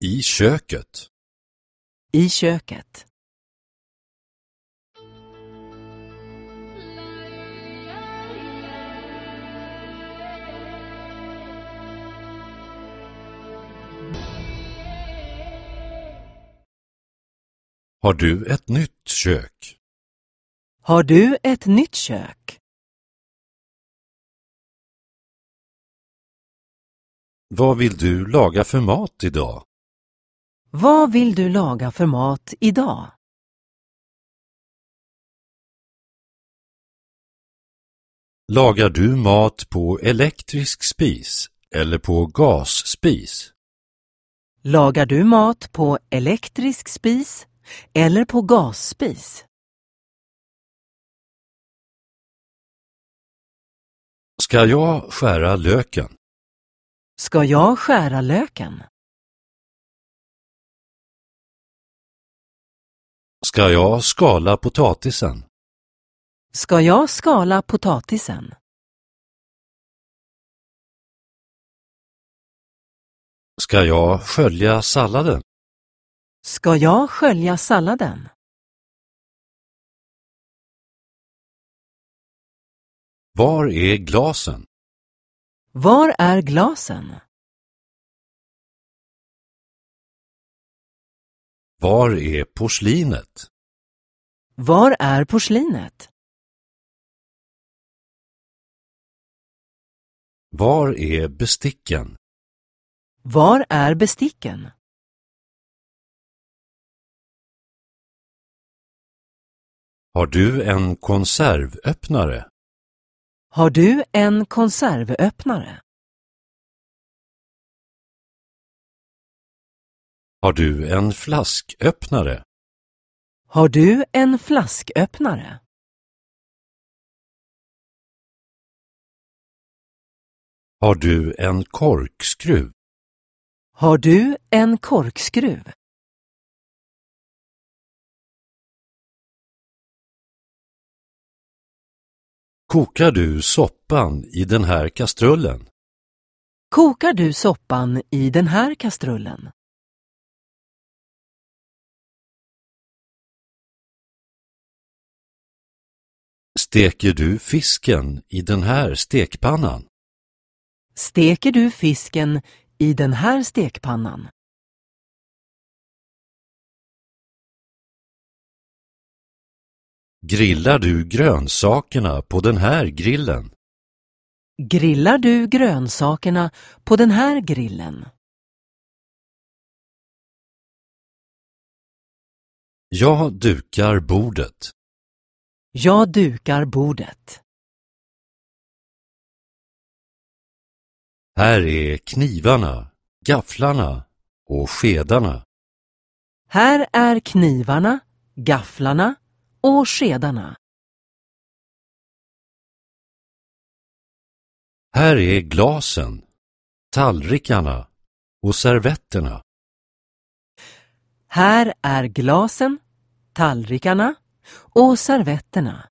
I köket. I köket. Har du ett nytt kök? Har du ett nytt kök? Vad vill du laga för mat idag? Vad vill du laga för mat idag? Lagar du mat på elektrisk spis eller på gasspis? Lagar du mat på elektrisk spis eller på gasspis? Ska jag skära löken? Ska jag skära löken? Ska jag skala potatisen? Ska jag skala potatisen? Ska jag skölja salladen? Ska jag skölja salladen? Var är glasen? Var är glasen? Var är porslinet? Var är porslinet? Var är besticken? Var är besticken? Har du en konservöppnare? Har du en konservöppnare? Har du en flasköppnare? Har du en flasköppnare? Har du en korkskruv? Har du en korkskruv? Kokar du soppan i den här kastrullen? Kokar du soppan i den här kastrullen? Steker du fisken i den här stekpannan? Steker du fisken i den här stekpannan? Grillar du grönsakerna på den här grillen? Grillar du grönsakerna på den här grillen? Jag dukar bordet. Jag dukar bordet. Här är knivarna, gafflarna och skedarna. Här är knivarna, gafflarna och skedarna. Här är glasen, tallrikarna och servetterna. Här är glasen, tallrikarna och servetterna